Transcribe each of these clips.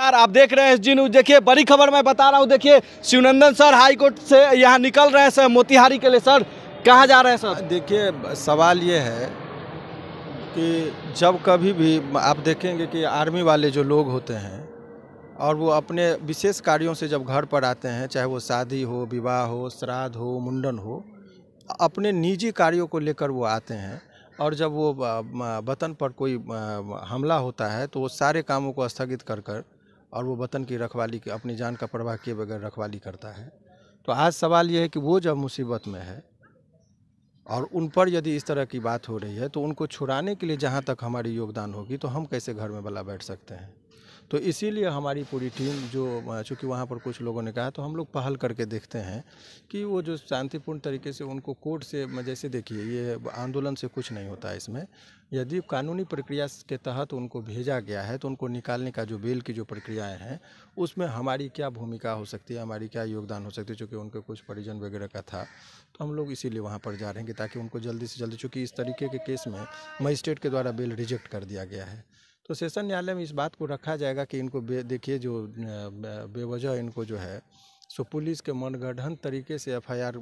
यार आप देख रहे हैं जी न्यूज देखिए बड़ी खबर मैं बता रहा हूँ देखिए शिवनंदन सर हाई कोर्ट से यहाँ निकल रहे हैं सर मोतिहारी के लिए सर कहाँ जा रहे हैं सर देखिए सवाल ये है कि जब कभी भी आप देखेंगे कि आर्मी वाले जो लोग होते हैं और वो अपने विशेष कार्यों से जब घर पर आते हैं चाहे वो शादी हो विवाह हो श्राद्ध हो मुंडन हो अपने निजी कार्यों को लेकर वो आते हैं और जब वो वतन पर कोई हमला होता है तो वो सारे कामों को स्थगित कर कर और वो वतन की रखवाली अपनी जान का प्रवाह किए बगैर रखवाली करता है तो आज सवाल ये है कि वो जब मुसीबत में है और उन पर यदि इस तरह की बात हो रही है तो उनको छुड़ाने के लिए जहाँ तक हमारी योगदान होगी तो हम कैसे घर में भला बैठ सकते हैं तो इसीलिए हमारी पूरी टीम जो चूँकि वहाँ पर कुछ लोगों ने कहा तो हम लोग पहल करके देखते हैं कि वो जो शांतिपूर्ण तरीके से उनको कोर्ट से जैसे देखिए ये आंदोलन से कुछ नहीं होता है इसमें यदि कानूनी प्रक्रिया के तहत तो उनको भेजा गया है तो उनको निकालने का जो बेल की जो प्रक्रियाएं हैं उसमें हमारी क्या भूमिका हो सकती है हमारी क्या योगदान हो सकती है चूँकि उनके कुछ परिजन वगैरह का था तो हम लोग इसीलिए वहाँ पर जा रहे हैं ताकि उनको जल्दी से जल्दी चूँकि इस तरीके के केस में मजिस्ट्रेट के द्वारा बेल रिजेक्ट कर दिया गया है तो सेशन न्यायालय में इस बात को रखा जाएगा कि इनको देखिए जो बेवजह इनको जो है सो पुलिस के मनगढ़ंत तरीके से एफआईआर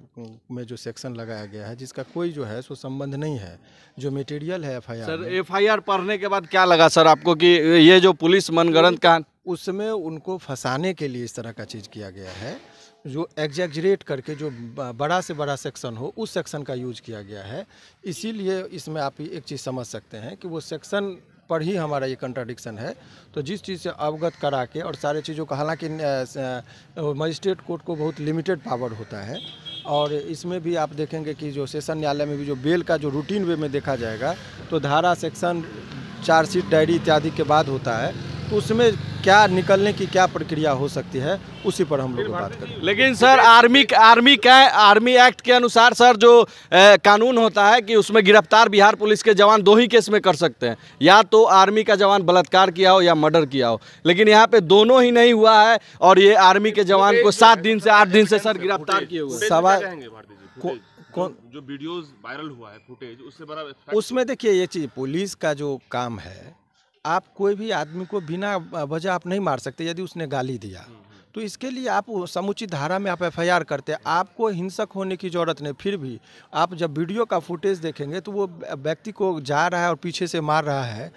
में जो सेक्शन लगाया गया है जिसका कोई जो है सो संबंध नहीं है जो मटेरियल है एफआईआर सर एफआईआर पढ़ने के बाद क्या लगा सर आपको कि ये जो पुलिस मनगढ़ंत का उसमें उनको फंसाने के लिए इस तरह का चीज़ किया गया है जो एग्जेक्जरेट करके जो बड़ा से बड़ा सेक्शन हो उस सेक्शन का यूज किया गया है इसीलिए इसमें आप एक चीज़ समझ सकते हैं कि वो सेक्शन पर ही हमारा ये कंट्राडिक्शन है तो जिस चीज़ से अवगत करा के और सारे चीज़ों का हालांकि मजिस्ट्रेट कोर्ट को बहुत लिमिटेड पावर होता है और इसमें भी आप देखेंगे कि जो सेशन न्यायालय में भी जो बेल का जो रूटीन वे में देखा जाएगा तो धारा सेक्शन चार्जशीट डायरी इत्यादि के बाद होता है तो उसमें क्या निकलने की क्या प्रक्रिया हो सकती है उसी पर हम लोग बात करें लेकिन सर आर्मी आर्मी का आर्मी एक्ट के अनुसार सर जो ए, कानून होता है कि उसमें गिरफ्तार बिहार पुलिस के जवान दो ही केस में कर सकते हैं या तो आर्मी का जवान बलात्कार किया हो या मर्डर किया हो लेकिन यहाँ पे दोनों ही नहीं हुआ है और ये आर्मी के जवान को सात दिन से आठ दिन से सर गिरफ्तार किए हुए सवाल जो वीडियोज वायरल हुआ है फुटेज उससे बड़ा उसमें देखिए ये चीज़ पुलिस का जो काम है आप कोई भी आदमी को बिना वजह आप नहीं मार सकते यदि उसने गाली दिया हम्म। तो इसके लिए आप समुचित धारा में आप एफआईआर करते हैं आपको हिंसक होने की ज़रूरत नहीं फिर भी आप जब वीडियो का फुटेज देखेंगे तो वो व्यक्ति को जा रहा है और पीछे से मार रहा है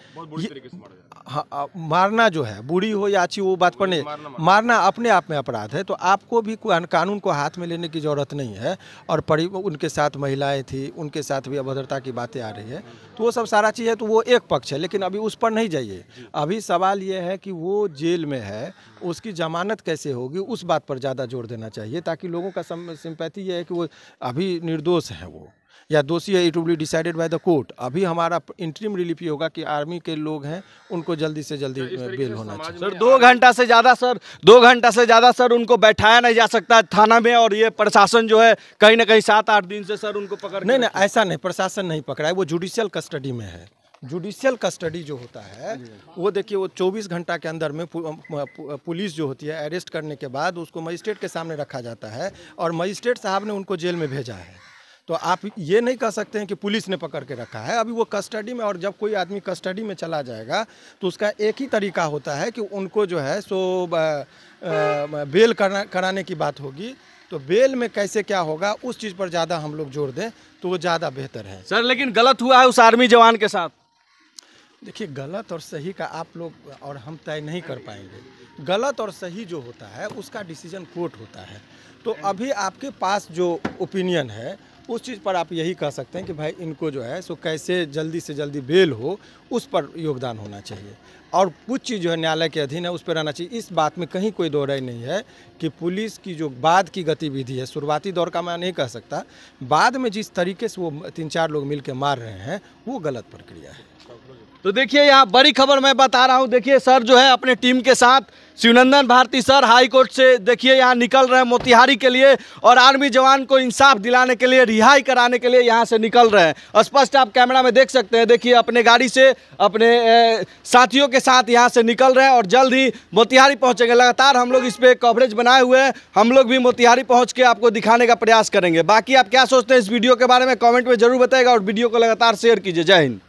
हाँ, मारना जो है बुरी हो या अच्छी वो बात पर नहीं मारना, मारना अपने आप में अपराध है तो आपको भी कानून को हाथ में लेने की ज़रूरत नहीं है और परि उनके साथ महिलाएं थी उनके साथ भी अभद्रता की बातें आ रही है तो वो सब सारा चीज़ है तो वो एक पक्ष है लेकिन अभी उस पर नहीं जाइए अभी सवाल ये है कि वो जेल में है उसकी जमानत कैसे कैसे होगी उस बात पर ज़्यादा जोर देना चाहिए ताकि लोगों का सिंपैथी यह है कि वो अभी निर्दोष हैं वो या दोषी है it will be decided by the court अभी हमारा इंट्रीम रिलीफ ये होगा कि आर्मी के लोग हैं उनको जल्दी से जल्दी बेल तो होना चाहिए सर दो घंटा से ज़्यादा सर दो घंटा से ज़्यादा सर उनको बैठाया नहीं जा सकता थाना में और ये प्रशासन जो है कहीं ना कहीं सात आठ दिन से सर उनको पकड़ नहीं नहीं ऐसा नहीं प्रशासन नहीं पकड़ा है वो जुडिशियल कस्टडी में है जुडिशियल कस्टडी जो होता है वो देखिए वो 24 घंटा के अंदर में पुलिस जो होती है अरेस्ट करने के बाद उसको मजिस्ट्रेट के सामने रखा जाता है और मजिस्ट्रेट साहब ने उनको जेल में भेजा है तो आप ये नहीं कह सकते हैं कि पुलिस ने पकड़ के रखा है अभी वो कस्टडी में और जब कोई आदमी कस्टडी में चला जाएगा तो उसका एक ही तरीका होता है कि उनको जो है सो बेल करा, कराने की बात होगी तो बेल में कैसे क्या होगा उस चीज़ पर ज़्यादा हम लोग जोर दें तो वो ज़्यादा बेहतर है सर लेकिन गलत हुआ है उस आर्मी जवान के साथ देखिए गलत और सही का आप लोग और हम तय नहीं कर पाएंगे गलत और सही जो होता है उसका डिसीजन कोर्ट होता है तो अभी आपके पास जो ओपिनियन है उस चीज़ पर आप यही कह सकते हैं कि भाई इनको जो है सो कैसे जल्दी से जल्दी बेल हो उस पर योगदान होना चाहिए और कुछ चीज़ जो है न्यायालय के अधीन है उस पर रहना चाहिए इस बात में कहीं कोई दोहराई नहीं है कि पुलिस की जो बाद की गतिविधि है शुरुआती दौर का मैं नहीं कह सकता बाद में जिस तरीके से वो तीन चार लोग मिल मार रहे हैं वो गलत प्रक्रिया है तो देखिए यहाँ बड़ी खबर मैं बता रहा हूँ देखिए सर जो है अपने टीम के साथ Shivnandan Bharti sir high court से देखिए यहाँ निकल रहे हैं मोतिहारी के लिए और आर्मी जवान को इंसाफ दिलाने के लिए रिहाई कराने के लिए यहाँ से निकल रहे हैं स्पष्ट आप कैमरा में देख सकते हैं देखिए अपने गाड़ी से अपने ए, साथियों के साथ यहाँ से निकल रहे हैं और जल्द ही मोतिहारी पहुँचेंगे लगातार हम लोग इस पर कवरेज बनाए हुए हैं हम लोग भी मोतिहारी पहुँच के आपको दिखाने का प्रयास करेंगे बाकी आप क्या सोचते हैं इस वीडियो के बारे में कॉमेंट में जरूर बताएगा और वीडियो को लगातार शेयर कीजिए जय हिंद